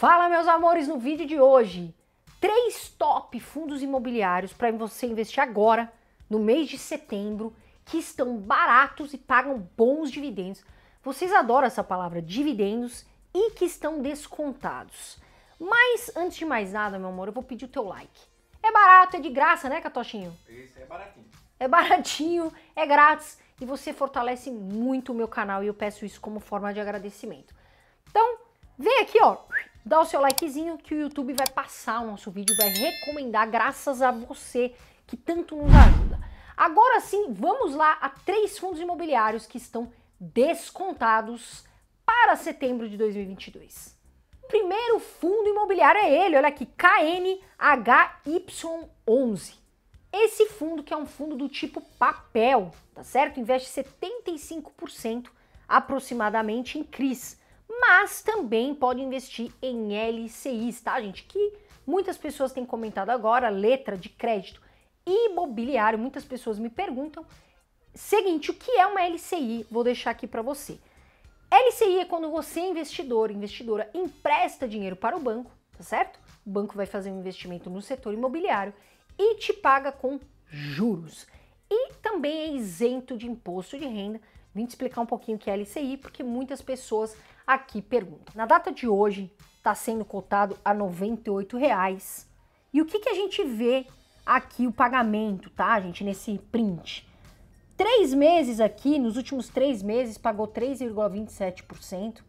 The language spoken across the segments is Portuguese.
Fala, meus amores, no vídeo de hoje, três top fundos imobiliários para você investir agora, no mês de setembro, que estão baratos e pagam bons dividendos. Vocês adoram essa palavra dividendos e que estão descontados. Mas antes de mais nada, meu amor, eu vou pedir o teu like. É barato, é de graça, né, Catochinho? Isso, é baratinho. É baratinho, é grátis e você fortalece muito o meu canal e eu peço isso como forma de agradecimento. Então, vem aqui, ó, dá o seu likezinho que o YouTube vai passar o nosso vídeo, vai recomendar graças a você que tanto nos ajuda. Agora sim, vamos lá a três fundos imobiliários que estão descontados para setembro de 2022. O primeiro fundo imobiliário é ele, olha aqui, KNHY11. Esse fundo que é um fundo do tipo papel, tá certo? Investe 75% aproximadamente em CRIs, mas também pode investir em LCIs, tá, gente? Que muitas pessoas têm comentado agora, letra de crédito imobiliário. Muitas pessoas me perguntam. Seguinte, o que é uma LCI? Vou deixar aqui para você. LCI é quando você, é investidor, investidora, empresta dinheiro para o banco, tá certo? O banco vai fazer um investimento no setor imobiliário e te paga com juros. E também é isento de imposto de renda. Vim te explicar um pouquinho o que é LCI, porque muitas pessoas aqui pergunta: Na data de hoje, está sendo cotado a R$ reais. E o que, que a gente vê aqui o pagamento, tá, gente, nesse print? Três meses aqui, nos últimos três meses, pagou 3,27%.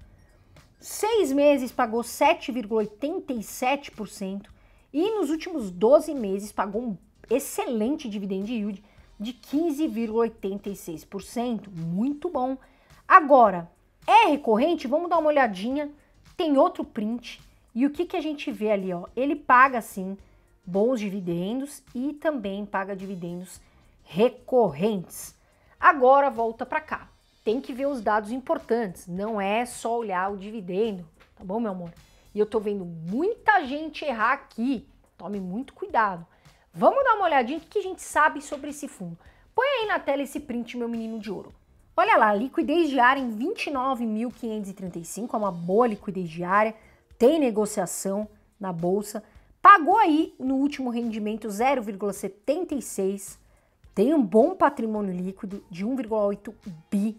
Seis meses pagou 7,87%. E nos últimos 12 meses pagou um excelente dividend yield de 15,86%. Muito bom. Agora, é recorrente? Vamos dar uma olhadinha. Tem outro print. E o que, que a gente vê ali? Ó? Ele paga, sim, bons dividendos e também paga dividendos recorrentes. Agora volta para cá. Tem que ver os dados importantes. Não é só olhar o dividendo, tá bom, meu amor? E eu tô vendo muita gente errar aqui. Tome muito cuidado. Vamos dar uma olhadinha o que, que a gente sabe sobre esse fundo. Põe aí na tela esse print, meu menino de ouro. Olha lá, liquidez diária em 29.535, é uma boa liquidez diária, tem negociação na bolsa, pagou aí no último rendimento 0,76, tem um bom patrimônio líquido de 1,8 bi.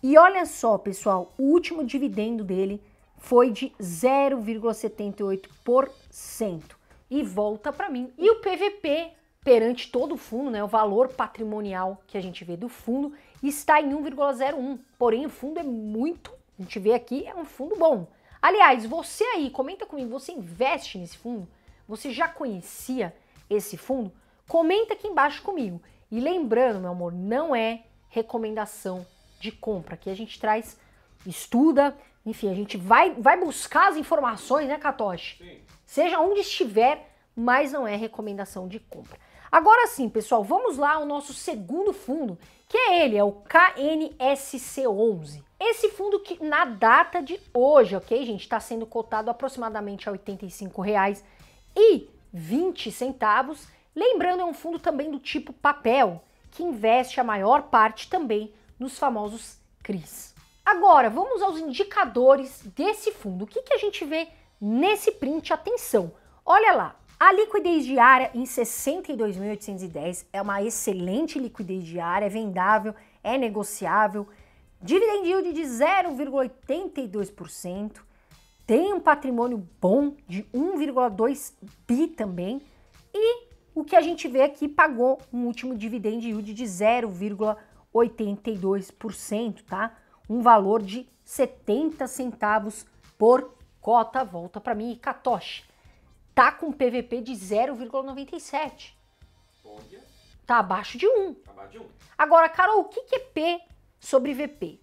E olha só, pessoal, o último dividendo dele foi de 0,78% e volta para mim. E o PVP perante todo o fundo, né, o valor patrimonial que a gente vê do fundo está em 1,01. Porém, o fundo é muito, a gente vê aqui, é um fundo bom. Aliás, você aí, comenta comigo, você investe nesse fundo? Você já conhecia esse fundo? Comenta aqui embaixo comigo. E lembrando, meu amor, não é recomendação de compra, que a gente traz, estuda, enfim, a gente vai, vai buscar as informações, né, Katoshi? Sim. Seja onde estiver, mas não é recomendação de compra. Agora sim, pessoal, vamos lá ao nosso segundo fundo, que é ele, é o KNSC11. Esse fundo que na data de hoje, ok, gente, está sendo cotado aproximadamente a R$ 85,20. Lembrando, é um fundo também do tipo papel, que investe a maior parte também nos famosos CRIs. Agora, vamos aos indicadores desse fundo. O que, que a gente vê nesse print? Atenção, olha lá, a liquidez diária em 62.810 é uma excelente liquidez diária, é vendável, é negociável, dividend yield de 0,82%, tem um patrimônio bom de 1,2 bi também e o que a gente vê aqui é pagou um último dividend yield de 0,82%, tá? Um valor de 70 centavos por cota, volta para mim, e Katoshi tá com PVP de 0,97. Olha. Tá abaixo de 1. Tá abaixo de Agora, Carol, o que, que é P sobre VP?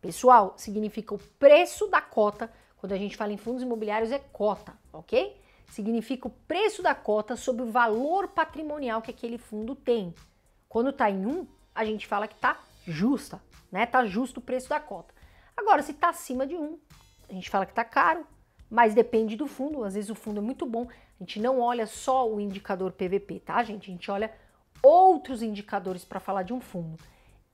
Pessoal, significa o preço da cota. Quando a gente fala em fundos imobiliários, é cota, ok? Significa o preço da cota sobre o valor patrimonial que aquele fundo tem. Quando tá em 1, a gente fala que tá justa, né? Tá justo o preço da cota. Agora, se tá acima de 1, a gente fala que tá caro mas depende do fundo. Às vezes o fundo é muito bom. A gente não olha só o indicador PVP, tá, gente? A gente olha outros indicadores para falar de um fundo.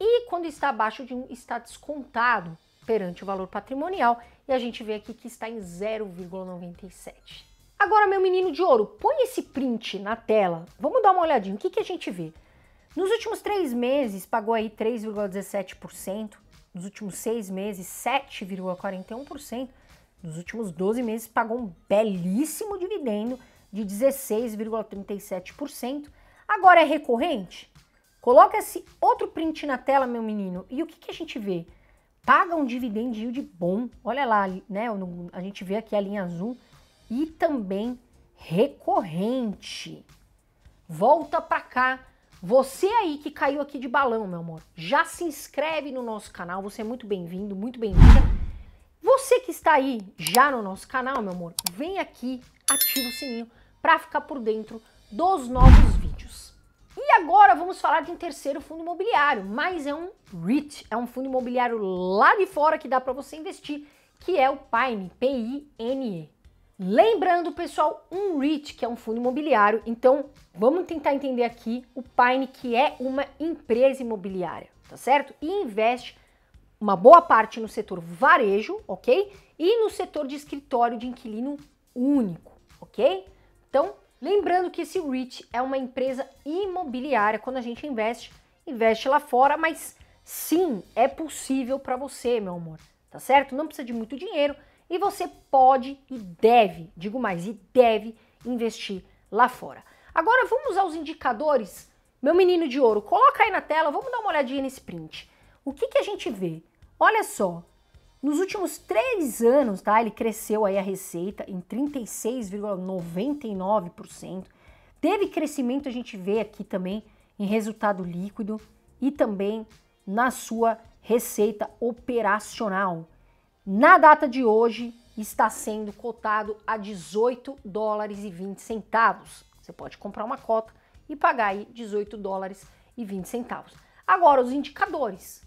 E quando está abaixo de um, está descontado perante o valor patrimonial. E a gente vê aqui que está em 0,97. Agora, meu menino de ouro, põe esse print na tela. Vamos dar uma olhadinha. O que, que a gente vê? Nos últimos três meses, pagou aí 3,17%. Nos últimos seis meses, 7,41% nos últimos 12 meses pagou um belíssimo dividendo de 16,37%. Agora é recorrente? Coloca esse outro print na tela, meu menino, e o que, que a gente vê? Paga um dividend yield bom, olha lá, né? A gente vê aqui a linha azul e também recorrente. Volta para cá. Você aí que caiu aqui de balão, meu amor, já se inscreve no nosso canal, você é muito bem-vindo, muito bem-vinda você que está aí já no nosso canal, meu amor, vem aqui, ativa o sininho para ficar por dentro dos novos vídeos. E agora vamos falar de um terceiro fundo imobiliário, mas é um REIT, é um fundo imobiliário lá de fora que dá para você investir, que é o PINE, P-I-N-E. Lembrando, pessoal, um REIT, que é um fundo imobiliário, então vamos tentar entender aqui o PINE, que é uma empresa imobiliária, tá certo? E investe uma boa parte no setor varejo, ok? E no setor de escritório de inquilino único, ok? Então, lembrando que esse REIT é uma empresa imobiliária, quando a gente investe, investe lá fora, mas sim, é possível para você, meu amor, tá certo? Não precisa de muito dinheiro e você pode e deve, digo mais, e deve investir lá fora. Agora vamos aos indicadores. Meu menino de ouro, coloca aí na tela, vamos dar uma olhadinha nesse print. O que, que a gente vê? Olha só, nos últimos três anos, tá? Ele cresceu aí a receita em 36,99%. Teve crescimento, a gente vê aqui também em resultado líquido e também na sua receita operacional. Na data de hoje, está sendo cotado a 18 dólares e 20 centavos. Você pode comprar uma cota e pagar aí 18 dólares e 20 centavos. Agora, os indicadores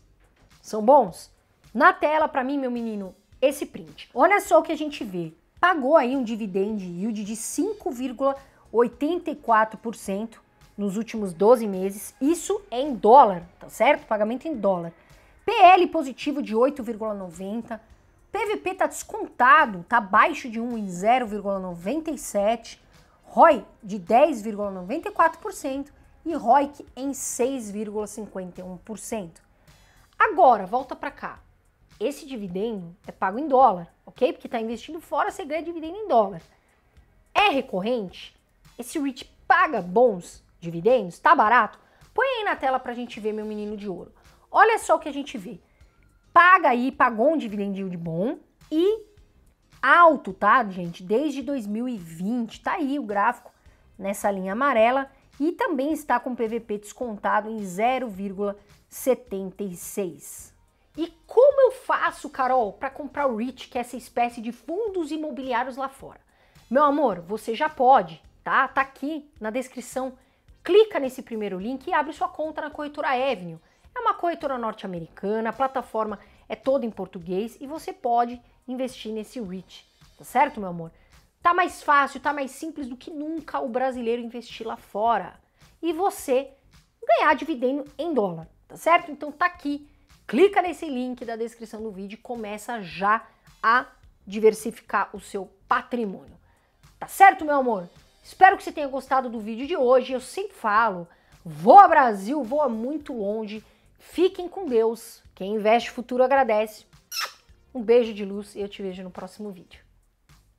são bons? Na tela, para mim, meu menino, esse print. Olha só o que a gente vê. Pagou aí um dividend yield de 5,84% nos últimos 12 meses. Isso é em dólar, tá certo? Pagamento em dólar. PL positivo de 8,90. PVP tá descontado, tá abaixo de 1 em 0,97. ROI de 10,94% e ROIC em 6,51%. Agora, volta para cá. Esse dividendo é pago em dólar, ok? Porque está investindo fora, você ganha dividendo em dólar. É recorrente? Esse REIT paga bons dividendos? está barato? Põe aí na tela para a gente ver, meu menino de ouro. Olha só o que a gente vê. Paga aí, pagou um dividendo de bom e alto, tá, gente? Desde 2020, tá aí o gráfico nessa linha amarela e também está com PVP descontado em 0,76. E como eu faço, Carol, para comprar o REIT, que é essa espécie de fundos imobiliários lá fora? Meu amor, você já pode, tá? Tá aqui na descrição. Clica nesse primeiro link e abre sua conta na corretora Avenue. É uma corretora norte-americana, a plataforma é toda em português e você pode investir nesse REIT, tá certo, meu amor? Tá mais fácil, tá mais simples do que nunca o brasileiro investir lá fora. E você ganhar dividendo em dólar, tá certo? Então tá aqui clica nesse link da descrição do vídeo e começa já a diversificar o seu patrimônio. Tá certo, meu amor? Espero que você tenha gostado do vídeo de hoje. Eu sempre falo, voa Brasil, voa muito longe. Fiquem com Deus. Quem investe futuro agradece. Um beijo de luz e eu te vejo no próximo vídeo.